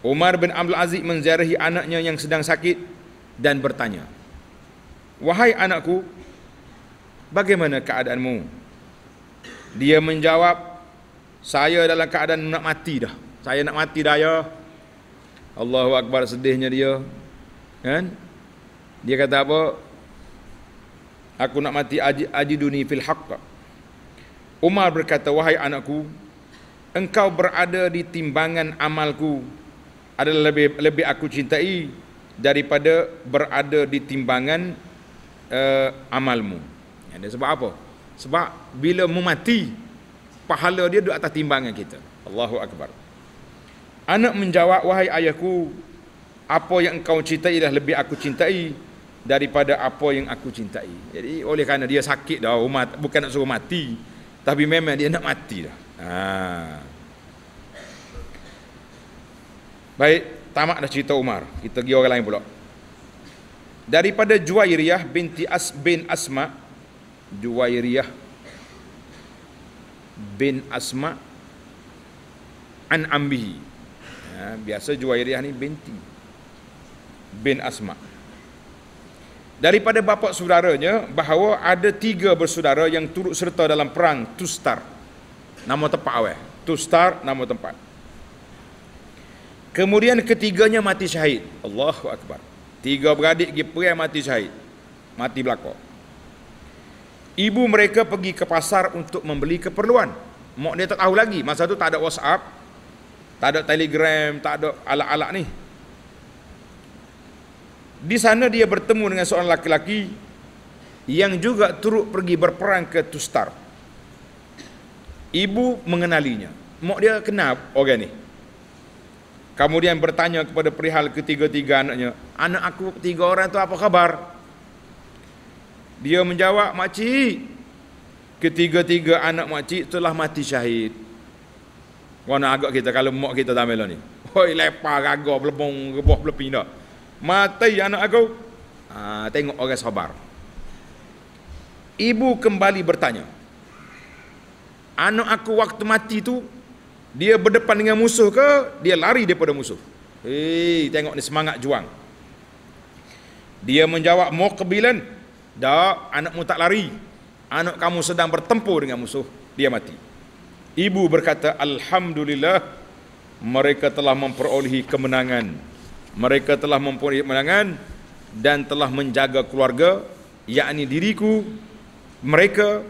Umar bin Abdul Aziz menziarahi anaknya yang sedang sakit dan bertanya Wahai anakku bagaimana keadaanmu dia menjawab, saya dalam keadaan nak mati dah. Saya nak mati dah ya. Allahu Akbar sedihnya dia. Kan? Dia kata apa? Aku nak mati aji, aji duni fil haqqa. Umar berkata, wahai anakku, engkau berada di timbangan amalku adalah lebih lebih aku cintai daripada berada di timbangan uh, amalmu. sebab apa? Sebab bila memati pahala dia di atas timbangan kita. Allahu akbar. Anak menjawab, "Wahai ayahku, apa yang engkau cintai dah lebih aku cintai daripada apa yang aku cintai." Jadi oleh kerana dia sakit dah, umat oh, bukan nak suruh mati, tapi memang dia nak mati dah. Ha. Baik, tamak dah cerita Umar. Kita pergi orang lain pula. Daripada Juwairiyah binti As bin Asma' Juwairiyah bin Asma an Ambihi. Ya, ha, biasa Juwairiyah ni binti bin Asma. Daripada bapa saudaranya bahawa ada tiga bersaudara yang turut serta dalam perang Tustar. Nama tempat awal. Tustar nama tempat. Kemudian ketiganya mati syahid. Allahu Akbar. Tiga beradik pergi perang mati syahid. Mati belakang. Ibu mereka pergi ke pasar untuk membeli keperluan. Mak dia tak tahu lagi. Masa tu tak ada WhatsApp, tak ada Telegram, tak ada alat-alat ni. Di sana dia bertemu dengan seorang laki-laki yang juga turut pergi berperang ke Tustar. Ibu mengenalinya. Mak dia kenal orang ni. Kemudian bertanya kepada perihal ketiga-tiga anaknya. Anak aku tiga orang tu apa khabar? Dia menjawab, makcik, ketiga-tiga anak makcik telah mati syahid. Warna agak kita kalau mak kita tamil lah ni. Hoi lepa gagah belebung rebah belepin dah. Mati anak aku. Ha, tengok orang sabar. Ibu kembali bertanya. Anak aku waktu mati tu dia berdepan dengan musuh ke dia lari daripada musuh? Hei, tengok ni semangat juang. Dia menjawab muqbilan Dak, anakmu tak lari. Anak kamu sedang bertempur dengan musuh, dia mati. Ibu berkata, "Alhamdulillah, mereka telah memperolehi kemenangan. Mereka telah memperolehi kemenangan dan telah menjaga keluarga, yakni diriku, mereka,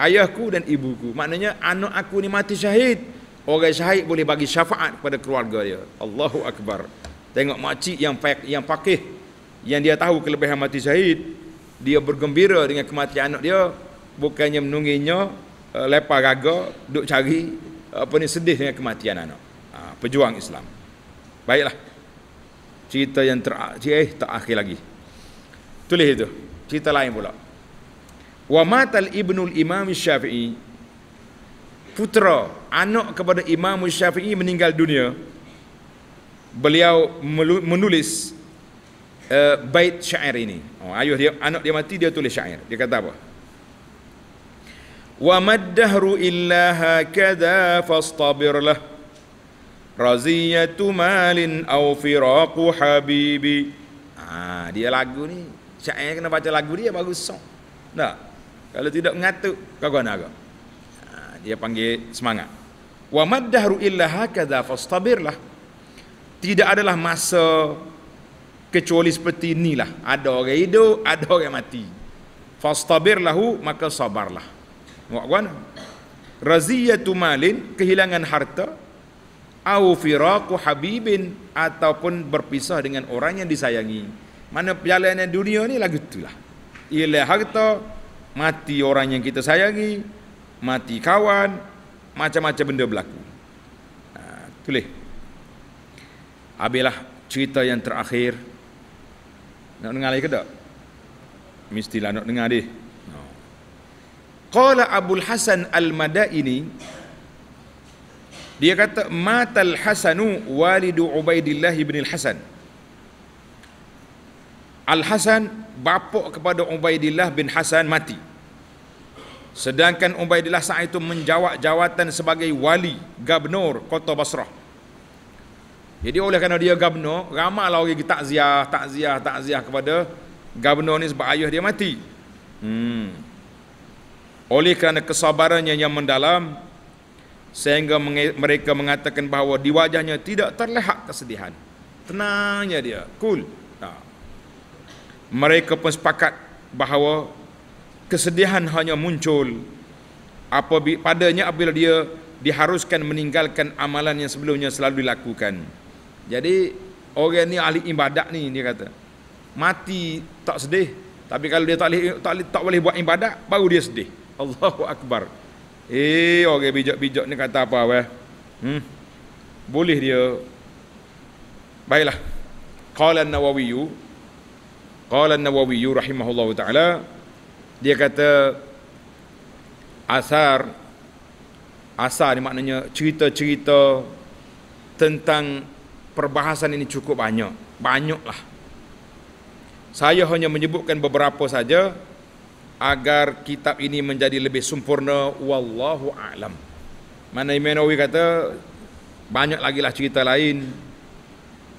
ayahku dan ibuku." Maknanya anak aku ni mati syahid. Orang syahid boleh bagi syafaat kepada keluarga dia. Allahu akbar. Tengok makcik yang yang yang dia tahu kelebihan mati syahid dia bergembira dengan kematian anak dia bukannya menunginya eh, lepa gaga duk cari apa ni sedih dengan kematian anak ha, pejuang Islam baiklah cerita yang ter eh, terakhir lagi tulis itu cerita lain pula wa matal ibnul imam syafi'i putra anak kepada imam syafi'i meninggal dunia beliau menulis uh, bait syair ini. Oh, ayuh dia anak dia mati dia tulis syair. Dia kata apa? Wa maddahru illa hakadha fastabir lah. Raziyatu malin aw firaqu habibi. Ah, dia lagu ni. Syair kena baca lagu dia bagus song. Nah. Kalau tidak mengatuk, kau kena agak. Dia panggil semangat. Wa maddahru illa hakadha fastabir lah. Tidak adalah masa kecuali seperti inilah ada orang hidup ada orang mati fastabir lahu maka sabarlah wakwan raziyatu malin kehilangan harta au firaku habibin ataupun berpisah dengan orang yang disayangi mana perjalanan dunia ni lagu itulah ialah harta mati orang yang kita sayangi mati kawan macam-macam benda berlaku ha, tulis habislah cerita yang terakhir nak dengar lagi ke tak? Mestilah nak dengar dia. No. Qala Abdul Hasan Al-Madaini dia kata matal hasanu walidu ubaidillah ibn al-hasan al-hasan bapak kepada ubaidillah bin hasan mati sedangkan ubaidillah saat itu menjawab jawatan sebagai wali gubernur kota basrah jadi oleh kerana dia gubernur, ramailah orang pergi takziah, takziah, takziah kepada gabno ni sebab ayah dia mati. Hmm. Oleh kerana kesabarannya yang mendalam, sehingga mereka mengatakan bahawa di wajahnya tidak terlihat kesedihan. Tenangnya dia, cool. Nah. Ha. Mereka pun sepakat bahawa kesedihan hanya muncul apabila padanya apabila dia diharuskan meninggalkan amalan yang sebelumnya selalu dilakukan. Jadi orang ni ahli ibadat ni dia kata. Mati tak sedih, tapi kalau dia tak boleh tak, tak boleh buat ibadat baru dia sedih. Allahu akbar. Eh orang bijak-bijak ni kata apa weh? Hmm. Boleh dia. Baiklah. Qala An-Nawawi Qala An-Nawawi rahimahullahu taala dia kata asar asar ni maknanya cerita-cerita tentang perbahasan ini cukup banyak banyaklah saya hanya menyebutkan beberapa saja agar kitab ini menjadi lebih sempurna wallahu alam mana Imam Nawawi kata banyak lagi lah cerita lain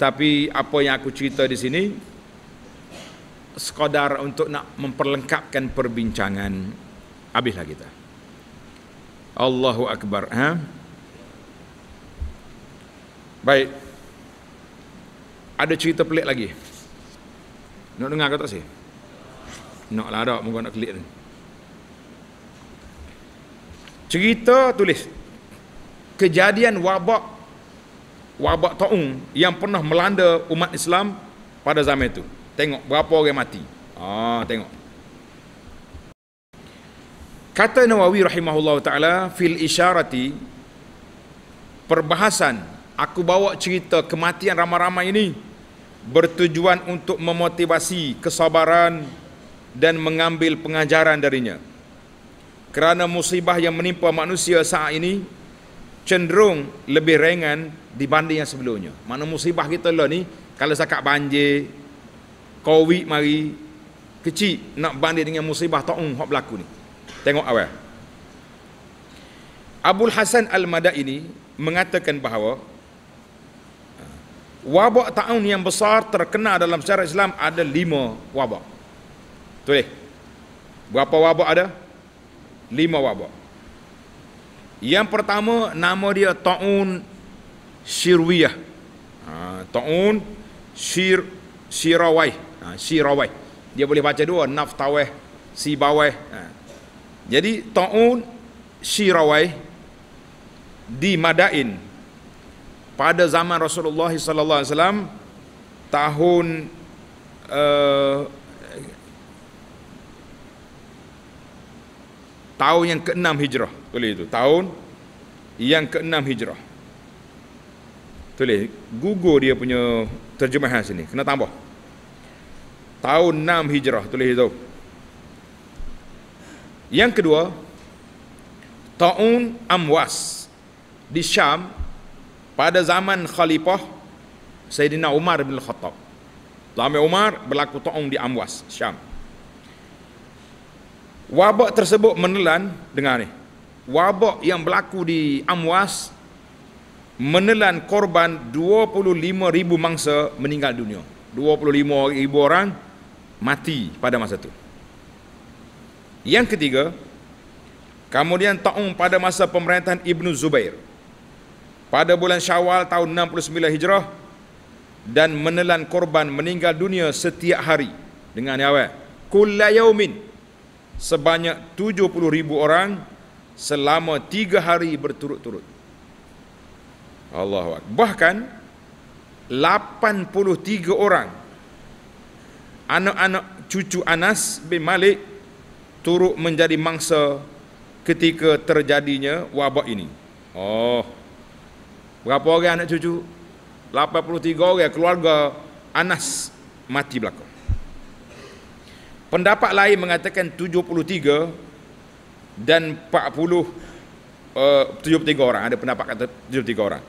tapi apa yang aku cerita di sini sekadar untuk nak memperlengkapkan perbincangan habislah kita Allahu akbar ha baik ada cerita pelik lagi. Nak dengar ke tak sih? Nak lah ada, muka nak klik ni. Cerita tulis. Kejadian wabak wabak ta'ung yang pernah melanda umat Islam pada zaman itu. Tengok berapa orang mati. Ah, tengok. Kata Nawawi rahimahullah ta'ala fil isyarati perbahasan aku bawa cerita kematian ramai-ramai ini bertujuan untuk memotivasi kesabaran dan mengambil pengajaran darinya. Kerana musibah yang menimpa manusia saat ini cenderung lebih ringan dibanding yang sebelumnya. Mana musibah kita lah ni, kalau sakat banjir, covid mari, kecil nak banding dengan musibah ta'um hmm, yang berlaku ni. Tengok awal. Abul Hasan Al-Mada ini mengatakan bahawa Wabak tahun yang besar terkena dalam syarat Islam ada lima wabak. Tulis. Berapa wabak ada? Lima wabak. Yang pertama nama dia Ta'un Syirwiyah. Ha, Ta'un Syir Syirawai. Ha, Syirawai. Dia boleh baca dua. Naftawai, Sibawai. Ha. Jadi Ta'un Syirawai di Madain pada zaman Rasulullah sallallahu alaihi wasallam tahun uh, tahun yang ke-6 Hijrah tulis itu tahun yang ke-6 Hijrah tulis Google dia punya terjemahan sini kena tambah tahun 6 Hijrah tulis itu yang kedua Ta'un Amwas di Syam pada zaman khalifah Sayyidina Umar bin Khattab. Zaman Umar berlaku ta'ung di Amwas, Syam. Wabak tersebut menelan, dengar ni, wabak yang berlaku di Amwas menelan korban 25 ribu mangsa meninggal dunia. 25 ribu orang mati pada masa itu. Yang ketiga, kemudian ta'ung pada masa pemerintahan Ibnu Zubair pada bulan Syawal tahun 69 Hijrah dan menelan korban meninggal dunia setiap hari dengan ni awal kullayawmin sebanyak ribu orang selama 3 hari berturut-turut Allahuakbar bahkan 83 orang anak-anak cucu Anas bin Malik turut menjadi mangsa ketika terjadinya wabak ini oh Berapa orang anak cucu? 83 orang keluarga Anas mati belakang. Pendapat lain mengatakan 73 dan 40 uh, 73 orang ada pendapat kata 73 orang.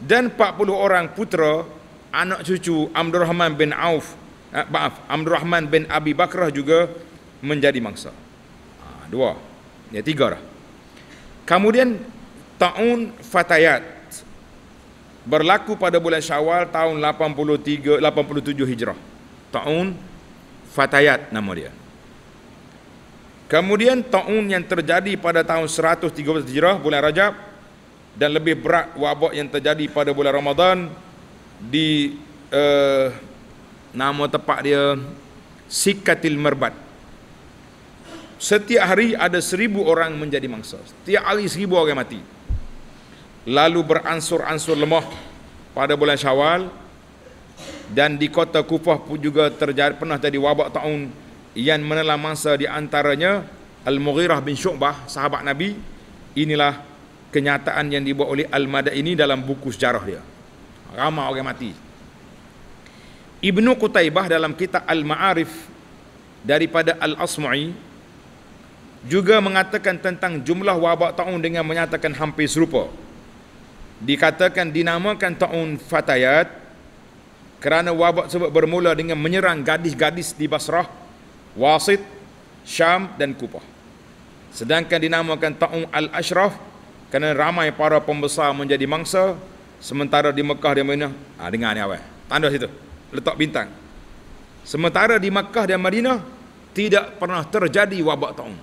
Dan 40 orang putera anak cucu Abdul Rahman bin Auf eh, maaf Abdul Rahman bin Abi Bakrah juga menjadi mangsa. Ha, dua. Ya tiga dah. Kemudian taun fatayat berlaku pada bulan Syawal tahun 83 87 Hijrah. Taun Fatayat nama dia. Kemudian taun yang terjadi pada tahun 130 Hijrah bulan Rajab dan lebih berat wabak yang terjadi pada bulan Ramadhan di uh, nama tepat dia Sikatil Merbat. Setiap hari ada seribu orang menjadi mangsa. Setiap hari seribu orang mati lalu beransur-ansur lemah pada bulan Syawal dan di kota Kufah pun juga terjadi pernah jadi wabak taun yang menelan mangsa di antaranya Al-Mughirah bin Syu'bah sahabat Nabi inilah kenyataan yang dibuat oleh Al-Mada ini dalam buku sejarah dia ramai orang mati Ibnu Qutaibah dalam kitab Al-Ma'arif daripada Al-Asmu'i juga mengatakan tentang jumlah wabak taun dengan menyatakan hampir serupa dikatakan dinamakan taun fatayat kerana wabak tersebut bermula dengan menyerang gadis-gadis di Basrah, Wasit, Syam dan Kufah. Sedangkan dinamakan taun al-Ashraf kerana ramai para pembesar menjadi mangsa sementara di Mekah dan Madinah. Ha, dengar ni awal. Tanda situ. Letak bintang. Sementara di Mekah dan Madinah tidak pernah terjadi wabak taun.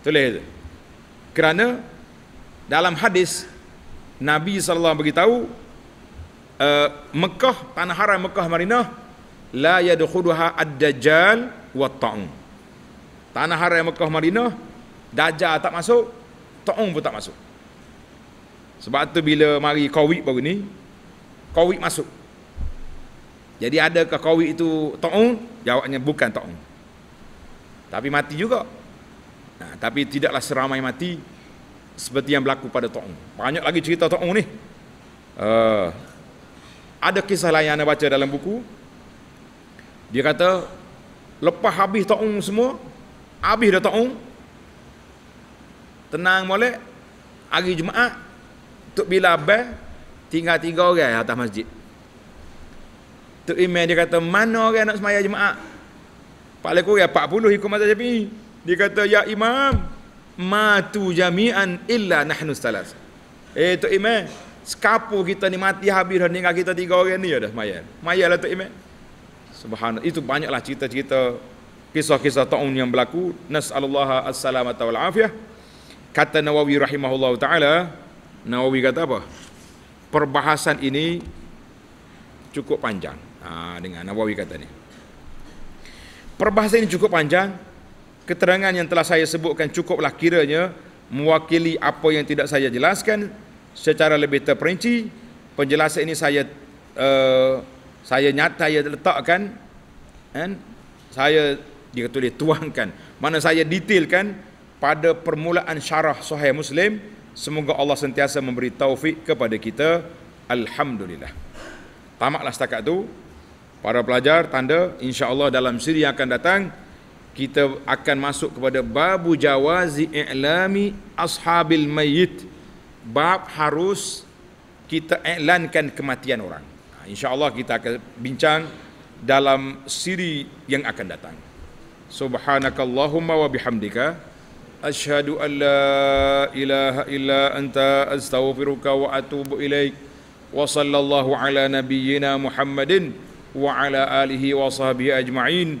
Tulis itu. Kerana dalam hadis Nabi SAW beritahu uh, Mekah tanah haram Mekah Madinah la yadkhuluha ad-dajjal wa taung. tanah haram Mekah Madinah dajjal tak masuk taung pun tak masuk sebab tu bila mari kawik baru ni covid masuk jadi adakah kawik itu taung? jawabnya bukan taung. tapi mati juga nah, tapi tidaklah seramai mati seperti yang berlaku pada Ta'un. Banyak lagi cerita Ta'un ni. Uh, ada kisah lain yang anda baca dalam buku. Dia kata, lepas habis Ta'un semua, habis dah Ta'un, tenang boleh, hari Jumaat, Tuk Bila Abel, tinggal tiga orang atas masjid. Tuk Imeh dia kata, mana orang nak semayah Jumaat? Paling kurang 40 ikut masjid Syafi'i. Dia kata, ya Imam, matu jami'an illa nahnu salas eh tok imam sekapo kita ni mati habis dah ninggal kita tiga orang ni dah mayat mayatlah tok imam subhanallah itu banyaklah cerita-cerita kisah-kisah taun yang berlaku nasallallah assalamata wal afiyah kata nawawi rahimahullah taala nawawi kata apa perbahasan ini cukup panjang ha, dengan nawawi kata ni perbahasan ini cukup panjang keterangan yang telah saya sebutkan cukuplah kiranya mewakili apa yang tidak saya jelaskan secara lebih terperinci penjelasan ini saya uh, saya nyata saya letakkan kan saya dia tulis tuangkan mana saya detailkan pada permulaan syarah sahih muslim semoga Allah sentiasa memberi taufik kepada kita alhamdulillah Tamaklah setakat tu para pelajar tanda insyaallah dalam siri yang akan datang kita akan masuk kepada babu jawazi i'lami ashabil mayyit bab harus kita iklankan kematian orang ha, insyaallah kita akan bincang dalam siri yang akan datang subhanakallahumma wa bihamdika Ashhadu alla la ilaha illa anta astaghfiruka wa atubu ilaik wa sallallahu ala nabiyyina muhammadin wa ala alihi wa sahbihi ajma'in